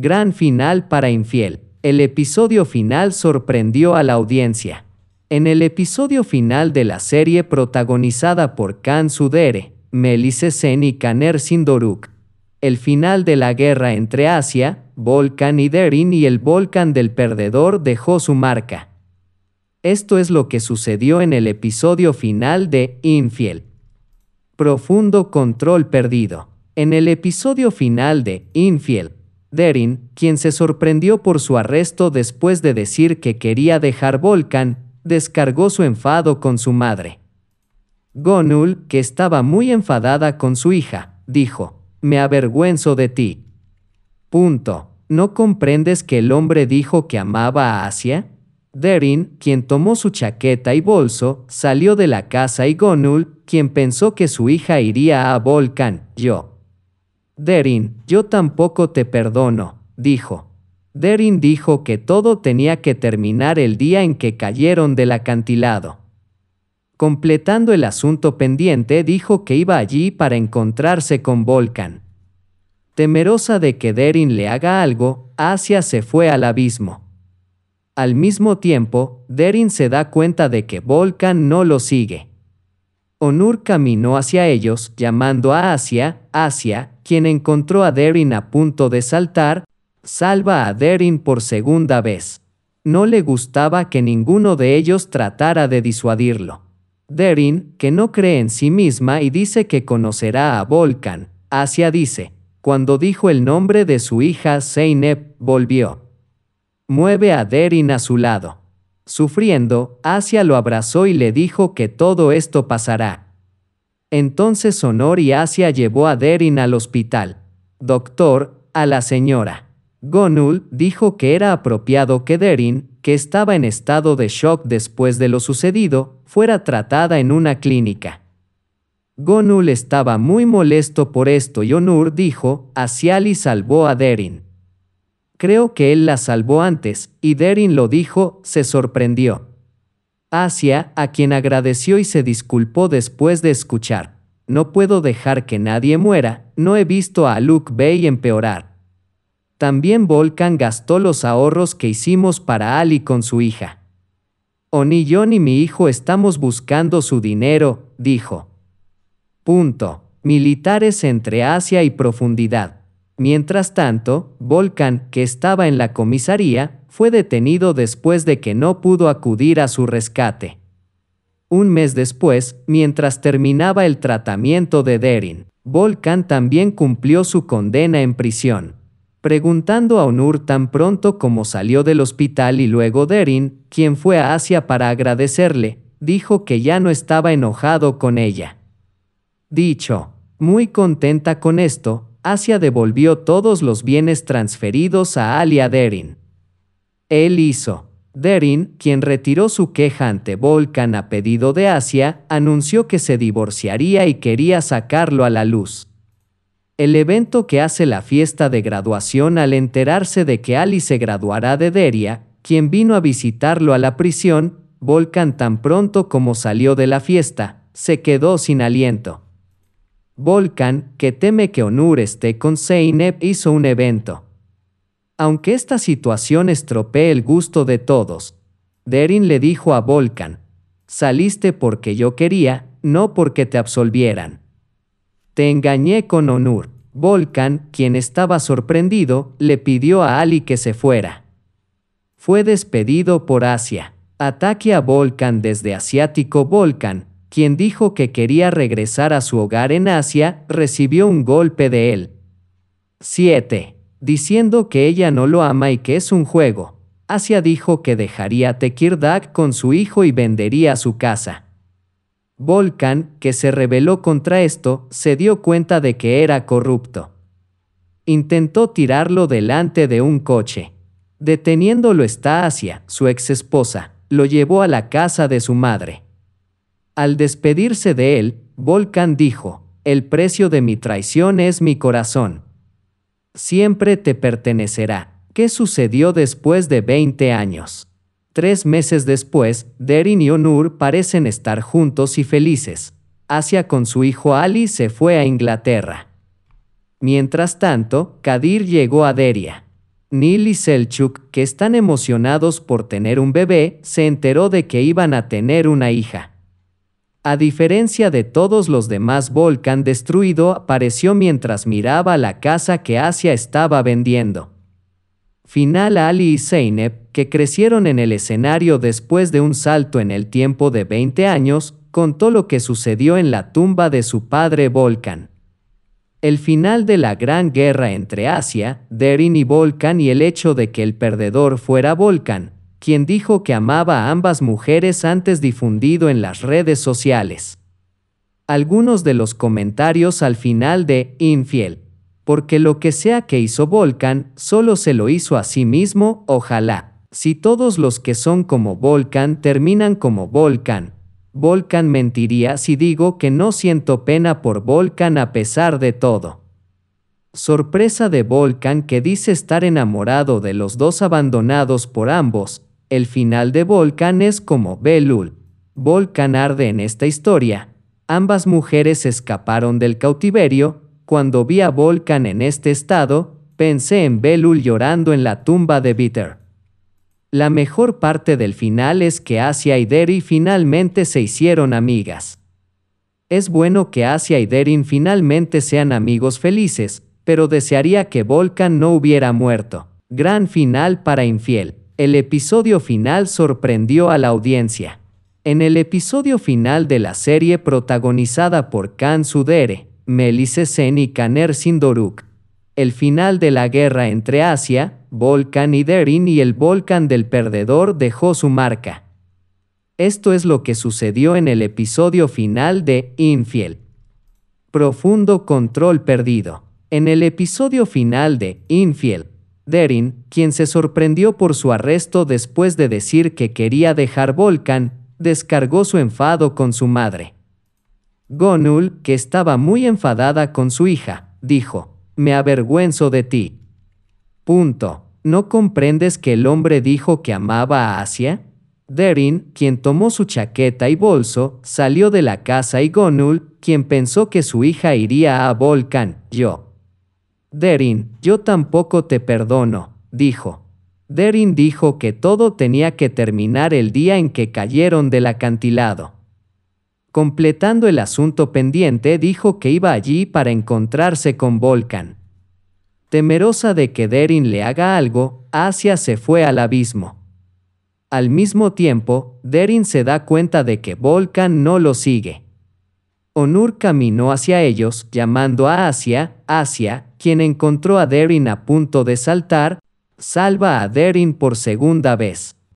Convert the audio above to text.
Gran final para Infiel. El episodio final sorprendió a la audiencia. En el episodio final de la serie protagonizada por Khan Sudere, Melise Sen y Kaner Sindoruk, el final de la guerra entre Asia, Volkan y Derin y el Volcan del Perdedor dejó su marca. Esto es lo que sucedió en el episodio final de Infiel. Profundo control perdido. En el episodio final de Infiel, Derin, quien se sorprendió por su arresto después de decir que quería dejar Volcan, descargó su enfado con su madre. Gonul, que estaba muy enfadada con su hija, dijo, Me avergüenzo de ti. Punto. ¿No comprendes que el hombre dijo que amaba a Asia? Derin, quien tomó su chaqueta y bolso, salió de la casa y Gonul, quien pensó que su hija iría a Volcan, yo. Derin, yo tampoco te perdono, dijo. Derin dijo que todo tenía que terminar el día en que cayeron del acantilado. Completando el asunto pendiente, dijo que iba allí para encontrarse con Volcan. Temerosa de que Derin le haga algo, Asia se fue al abismo. Al mismo tiempo, Derin se da cuenta de que Volcan no lo sigue. Onur caminó hacia ellos, llamando a Asia, Asia, quien encontró a Derin a punto de saltar, salva a Derin por segunda vez. No le gustaba que ninguno de ellos tratara de disuadirlo. Derin, que no cree en sí misma y dice que conocerá a Volkan, Asia dice, cuando dijo el nombre de su hija Zeynep, volvió. Mueve a Derin a su lado. Sufriendo, Asia lo abrazó y le dijo que todo esto pasará. Entonces Honor y Asia llevó a Derin al hospital. Doctor, a la señora. Gonul dijo que era apropiado que Derin, que estaba en estado de shock después de lo sucedido, fuera tratada en una clínica. Gonul estaba muy molesto por esto y Onur dijo, Asiali salvó a Derin creo que él la salvó antes, y Derin lo dijo, se sorprendió. Asia, a quien agradeció y se disculpó después de escuchar. No puedo dejar que nadie muera, no he visto a Luke Bay empeorar. También Volcan gastó los ahorros que hicimos para Ali con su hija. yo y mi hijo estamos buscando su dinero, dijo. Punto. Militares entre Asia y profundidad. Mientras tanto, Volkan, que estaba en la comisaría, fue detenido después de que no pudo acudir a su rescate. Un mes después, mientras terminaba el tratamiento de Derin, Volkan también cumplió su condena en prisión. Preguntando a Onur tan pronto como salió del hospital y luego Derin, quien fue a Asia para agradecerle, dijo que ya no estaba enojado con ella. Dicho, muy contenta con esto, Asia devolvió todos los bienes transferidos a a Derin. Él hizo. Derin, quien retiró su queja ante Volcan a pedido de Asia, anunció que se divorciaría y quería sacarlo a la luz. El evento que hace la fiesta de graduación al enterarse de que Ali se graduará de Deria, quien vino a visitarlo a la prisión, Volcan tan pronto como salió de la fiesta, se quedó sin aliento. Volcan, que teme que Onur esté con Zeynep, hizo un evento. Aunque esta situación estropee el gusto de todos, Derin le dijo a Volcan, saliste porque yo quería, no porque te absolvieran. Te engañé con Onur. Volcan, quien estaba sorprendido, le pidió a Ali que se fuera. Fue despedido por Asia. Ataque a Volcan desde Asiático Volcan, quien dijo que quería regresar a su hogar en Asia, recibió un golpe de él. 7. Diciendo que ella no lo ama y que es un juego. Asia dijo que dejaría Tequirdak con su hijo y vendería su casa. Volcan, que se rebeló contra esto, se dio cuenta de que era corrupto. Intentó tirarlo delante de un coche. Deteniéndolo está Asia, su exesposa, lo llevó a la casa de su madre. Al despedirse de él, Volkan dijo, El precio de mi traición es mi corazón. Siempre te pertenecerá. ¿Qué sucedió después de 20 años? Tres meses después, Derin y Onur parecen estar juntos y felices. Asia con su hijo Ali se fue a Inglaterra. Mientras tanto, Kadir llegó a Deria. Nil y Selchuk, que están emocionados por tener un bebé, se enteró de que iban a tener una hija. A diferencia de todos los demás Volcan destruido apareció mientras miraba la casa que Asia estaba vendiendo. Final Ali y Zeynep, que crecieron en el escenario después de un salto en el tiempo de 20 años, contó lo que sucedió en la tumba de su padre Volcan. El final de la gran guerra entre Asia, Derin y Volcan y el hecho de que el perdedor fuera Volcan, quien dijo que amaba a ambas mujeres antes difundido en las redes sociales. Algunos de los comentarios al final de Infiel, porque lo que sea que hizo Volcan solo se lo hizo a sí mismo, ojalá. Si todos los que son como Volcan terminan como Volcan, Volcan mentiría si digo que no siento pena por Volcan a pesar de todo. Sorpresa de Volcan que dice estar enamorado de los dos abandonados por ambos, el final de Volcan es como Belul. Volcan arde en esta historia. Ambas mujeres escaparon del cautiverio. Cuando vi a Volcan en este estado, pensé en Belul llorando en la tumba de Bitter. La mejor parte del final es que Asia y Derin finalmente se hicieron amigas. Es bueno que Asia y Derin finalmente sean amigos felices, pero desearía que Volcan no hubiera muerto. Gran final para Infiel. El episodio final sorprendió a la audiencia. En el episodio final de la serie protagonizada por Khan Sudere, Melise Sen y Kaner Sindoruk, el final de la guerra entre Asia, Volkan y Derin y el Volcan del Perdedor dejó su marca. Esto es lo que sucedió en el episodio final de Infiel. Profundo control perdido. En el episodio final de Infiel, Derin, quien se sorprendió por su arresto después de decir que quería dejar Volcan, descargó su enfado con su madre. Gonul, que estaba muy enfadada con su hija, dijo, Me avergüenzo de ti. Punto. ¿No comprendes que el hombre dijo que amaba a Asia? Derin, quien tomó su chaqueta y bolso, salió de la casa y Gonul, quien pensó que su hija iría a Volcan, yo. Derin, yo tampoco te perdono, dijo. Derin dijo que todo tenía que terminar el día en que cayeron del acantilado. Completando el asunto pendiente, dijo que iba allí para encontrarse con Volcan. Temerosa de que Derin le haga algo, Asia se fue al abismo. Al mismo tiempo, Derin se da cuenta de que Volcan no lo sigue. Onur caminó hacia ellos, llamando a Asia, Asia, quien encontró a Derin a punto de saltar, salva a Derin por segunda vez.